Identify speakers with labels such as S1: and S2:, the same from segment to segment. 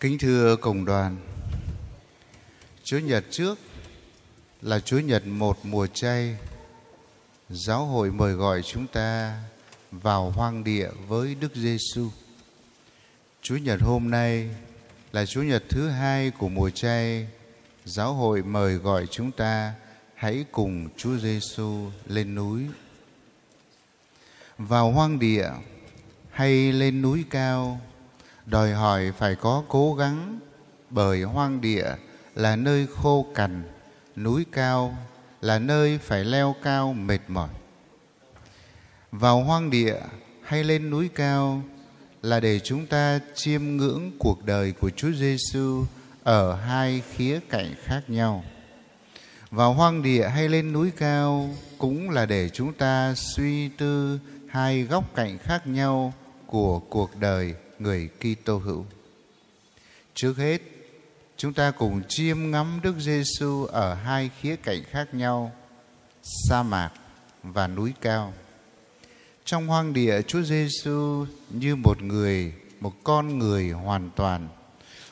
S1: Kính thưa Cộng đoàn, Chúa Nhật trước là Chúa Nhật một mùa chay, giáo hội mời gọi chúng ta vào hoang địa với Đức Giêsu. Chúa Nhật hôm nay là Chúa Nhật thứ hai của mùa chay, giáo hội mời gọi chúng ta hãy cùng Chúa Giêsu lên núi. Vào hoang địa hay lên núi cao đòi hỏi phải có cố gắng bởi hoang địa là nơi khô cằn, núi cao là nơi phải leo cao mệt mỏi. Vào hoang địa hay lên núi cao là để chúng ta chiêm ngưỡng cuộc đời của Chúa Giêsu ở hai khía cạnh khác nhau. Vào hoang địa hay lên núi cao cũng là để chúng ta suy tư hai góc cạnh khác nhau của cuộc đời người Kitô hữu. Trước hết, chúng ta cùng chiêm ngắm Đức Giêsu ở hai khía cạnh khác nhau, sa mạc và núi cao. Trong hoang địa, Chúa Giêsu như một người, một con người hoàn toàn,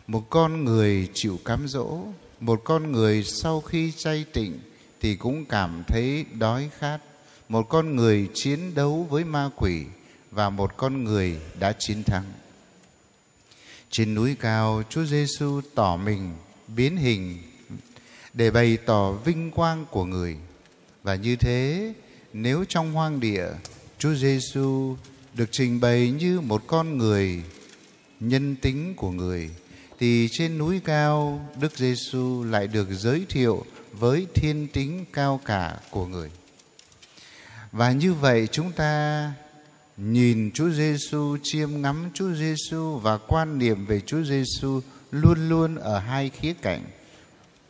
S1: một con người chịu cám dỗ, một con người sau khi chay tịnh thì cũng cảm thấy đói khát, một con người chiến đấu với ma quỷ và một con người đã chiến thắng. Trên núi cao, Chúa Giêsu tỏ mình biến hình để bày tỏ vinh quang của người. Và như thế, nếu trong hoang địa, Chúa Giêsu được trình bày như một con người, nhân tính của người, thì trên núi cao, Đức Giêsu lại được giới thiệu với thiên tính cao cả của người. Và như vậy chúng ta nhìn Chúa Giêsu, chiêm ngắm Chúa Giêsu và quan niệm về Chúa Giêsu luôn luôn ở hai khía cạnh.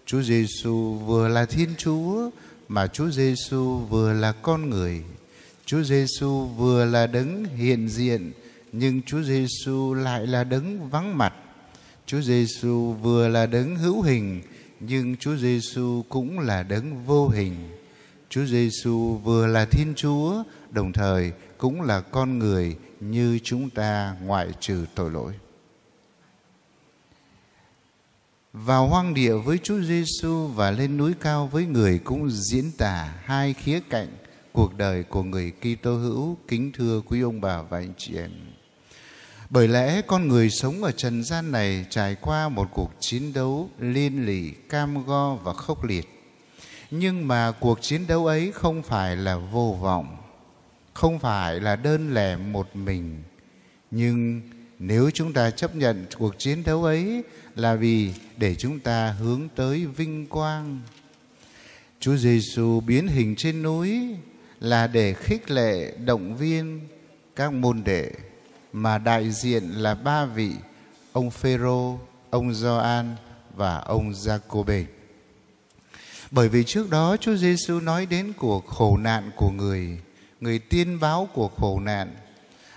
S1: Chúa Giêsu vừa là Thiên Chúa mà Chúa Giêsu vừa là con người. Chúa Giêsu vừa là đấng hiện diện nhưng Chúa Giêsu lại là đấng vắng mặt. Chúa Giêsu vừa là đấng hữu hình nhưng Chúa Giêsu cũng là đấng vô hình. Chúa Giêsu vừa là Thiên Chúa, đồng thời cũng là con người như chúng ta ngoại trừ tội lỗi. Vào hoang địa với Chúa Giêsu và lên núi cao với người cũng diễn tả hai khía cạnh cuộc đời của người Kitô hữu kính thưa quý ông bà và anh chị em. Bởi lẽ con người sống ở trần gian này trải qua một cuộc chiến đấu liên lỉ, cam go và khốc liệt nhưng mà cuộc chiến đấu ấy không phải là vô vọng không phải là đơn lẻ một mình nhưng nếu chúng ta chấp nhận cuộc chiến đấu ấy là vì để chúng ta hướng tới vinh quang chúa giêsu biến hình trên núi là để khích lệ động viên các môn đệ mà đại diện là ba vị ông phêrô ông gioan và ông jacobin bởi vì trước đó Chúa Giêsu nói đến của khổ nạn của người, người tiên báo của khổ nạn.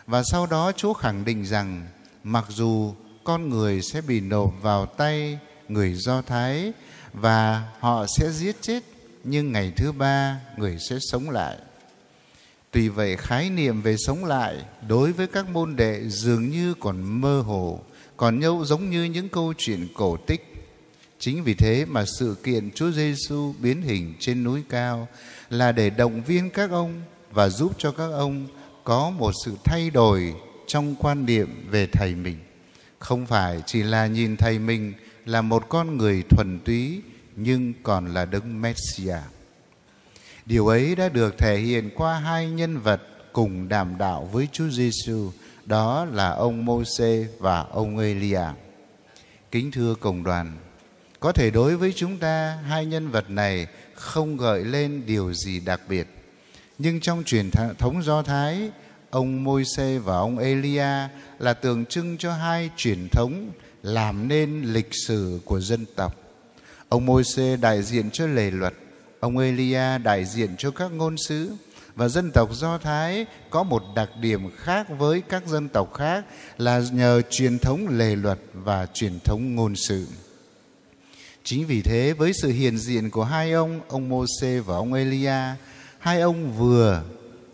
S1: Và sau đó Chúa khẳng định rằng mặc dù con người sẽ bị nộp vào tay người Do Thái và họ sẽ giết chết nhưng ngày thứ ba người sẽ sống lại. Tùy vậy khái niệm về sống lại đối với các môn đệ dường như còn mơ hồ, còn nhâu giống như những câu chuyện cổ tích Chính vì thế mà sự kiện Chúa Giêsu biến hình trên núi cao là để động viên các ông và giúp cho các ông có một sự thay đổi trong quan niệm về thầy mình. Không phải chỉ là nhìn thầy mình là một con người thuần túy nhưng còn là đấng Messia. Điều ấy đã được thể hiện qua hai nhân vật cùng đảm đạo với Chúa Giêsu, đó là ông Môse và ông Elia. Kính thưa cộng đoàn, có thể đối với chúng ta hai nhân vật này không gợi lên điều gì đặc biệt nhưng trong truyền thống do thái ông Môi-se và ông Elia là tượng trưng cho hai truyền thống làm nên lịch sử của dân tộc. Ông Môi-se đại diện cho lề luật, ông Elia đại diện cho các ngôn sứ và dân tộc Do Thái có một đặc điểm khác với các dân tộc khác là nhờ truyền thống lề luật và truyền thống ngôn sứ. Chính vì thế với sự hiện diện của hai ông, ông Môse và ông Elia, hai ông vừa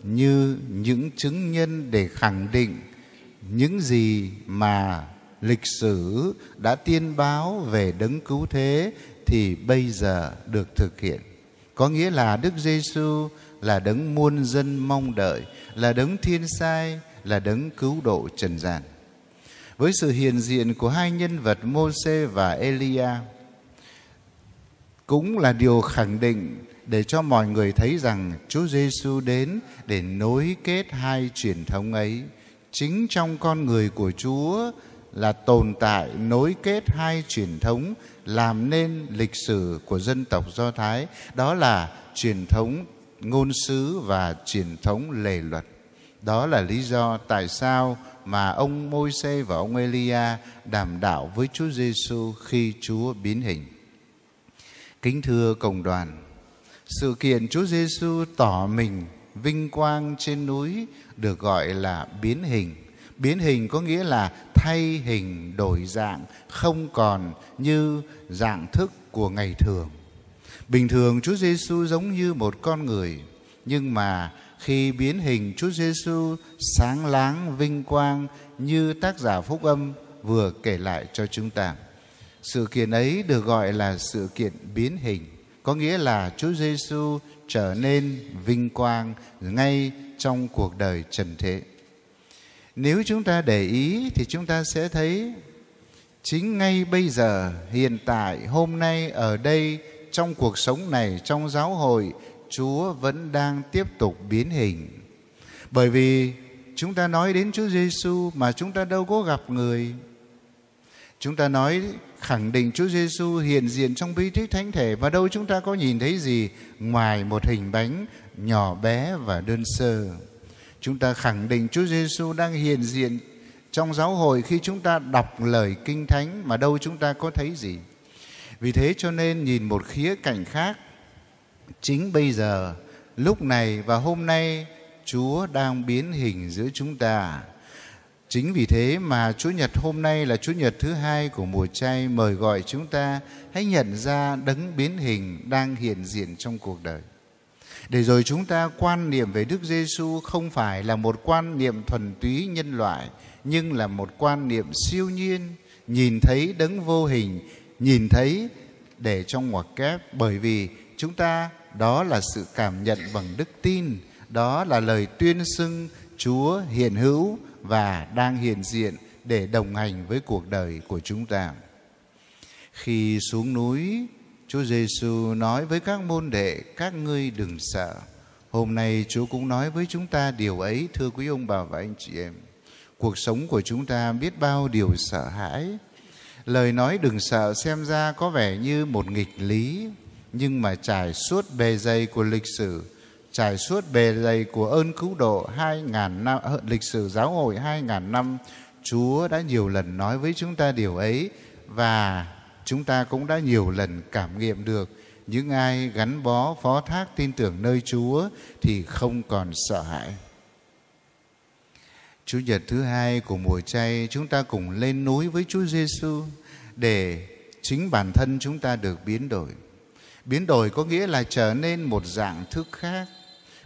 S1: như những chứng nhân để khẳng định những gì mà lịch sử đã tiên báo về đấng cứu thế thì bây giờ được thực hiện. Có nghĩa là Đức Giêsu là đấng muôn dân mong đợi, là đấng thiên sai, là đấng cứu độ trần gian. Với sự hiện diện của hai nhân vật Môse và Elia, cũng là điều khẳng định để cho mọi người thấy rằng Chúa Giêsu đến để nối kết hai truyền thống ấy. Chính trong con người của Chúa là tồn tại nối kết hai truyền thống làm nên lịch sử của dân tộc Do Thái, đó là truyền thống ngôn sứ và truyền thống lề luật. Đó là lý do tại sao mà ông Môi-se và ông Elia đảm đạo với Chúa Giêsu khi Chúa biến hình. Kính thưa cộng đoàn, sự kiện Chúa Giêsu tỏ mình vinh quang trên núi được gọi là biến hình. Biến hình có nghĩa là thay hình đổi dạng, không còn như dạng thức của ngày thường. Bình thường Chúa Giêsu giống như một con người, nhưng mà khi biến hình Chúa Giêsu sáng láng vinh quang như tác giả phúc âm vừa kể lại cho chúng ta. Sự kiện ấy được gọi là sự kiện biến hình, có nghĩa là Chúa Giêsu trở nên vinh quang ngay trong cuộc đời trần thế. Nếu chúng ta để ý thì chúng ta sẽ thấy chính ngay bây giờ, hiện tại, hôm nay ở đây trong cuộc sống này, trong giáo hội, Chúa vẫn đang tiếp tục biến hình. Bởi vì chúng ta nói đến Chúa Giêsu mà chúng ta đâu có gặp người, Chúng ta nói khẳng định Chúa Giêsu hiện diện trong bí tích thánh thể và đâu chúng ta có nhìn thấy gì ngoài một hình bánh nhỏ bé và đơn sơ. Chúng ta khẳng định Chúa Giêsu đang hiện diện trong giáo hội khi chúng ta đọc lời kinh thánh mà đâu chúng ta có thấy gì. Vì thế cho nên nhìn một khía cạnh khác chính bây giờ, lúc này và hôm nay Chúa đang biến hình giữa chúng ta Chính vì thế mà Chúa Nhật hôm nay là Chúa Nhật thứ hai của mùa chay mời gọi chúng ta hãy nhận ra đấng biến hình đang hiện diện trong cuộc đời. Để rồi chúng ta quan niệm về Đức Giêsu không phải là một quan niệm thuần túy nhân loại nhưng là một quan niệm siêu nhiên, nhìn thấy đấng vô hình, nhìn thấy để trong ngoặc kép bởi vì chúng ta đó là sự cảm nhận bằng đức tin, đó là lời tuyên xưng Chúa hiện hữu và đang hiện diện để đồng hành với cuộc đời của chúng ta. Khi xuống núi, Chúa Giêsu nói với các môn đệ, các ngươi đừng sợ. Hôm nay Chúa cũng nói với chúng ta điều ấy, thưa quý ông bà và anh chị em. Cuộc sống của chúng ta biết bao điều sợ hãi. Lời nói đừng sợ xem ra có vẻ như một nghịch lý, nhưng mà trải suốt bề dày của lịch sử, trải suốt bề dày của ơn cứu độ hai ngàn năm ờ, lịch sử giáo hội hai ngàn năm Chúa đã nhiều lần nói với chúng ta điều ấy và chúng ta cũng đã nhiều lần cảm nghiệm được những ai gắn bó phó thác tin tưởng nơi Chúa thì không còn sợ hãi. Chủ nhật thứ hai của mùa chay chúng ta cùng lên núi với Chúa Giêsu để chính bản thân chúng ta được biến đổi. Biến đổi có nghĩa là trở nên một dạng thức khác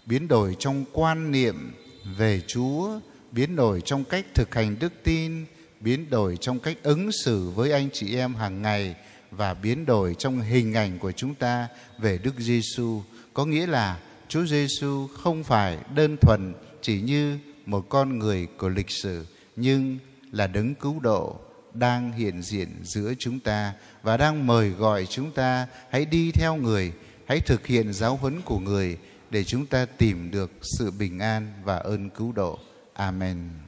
S1: biến đổi trong quan niệm về Chúa, biến đổi trong cách thực hành đức tin, biến đổi trong cách ứng xử với anh chị em hàng ngày và biến đổi trong hình ảnh của chúng ta về Đức Giêsu. Có nghĩa là Chúa Giêsu không phải đơn thuần chỉ như một con người của lịch sử nhưng là đấng cứu độ đang hiện diện giữa chúng ta và đang mời gọi chúng ta hãy đi theo người, hãy thực hiện giáo huấn của người, để chúng ta tìm được sự bình an và ơn cứu độ. Amen.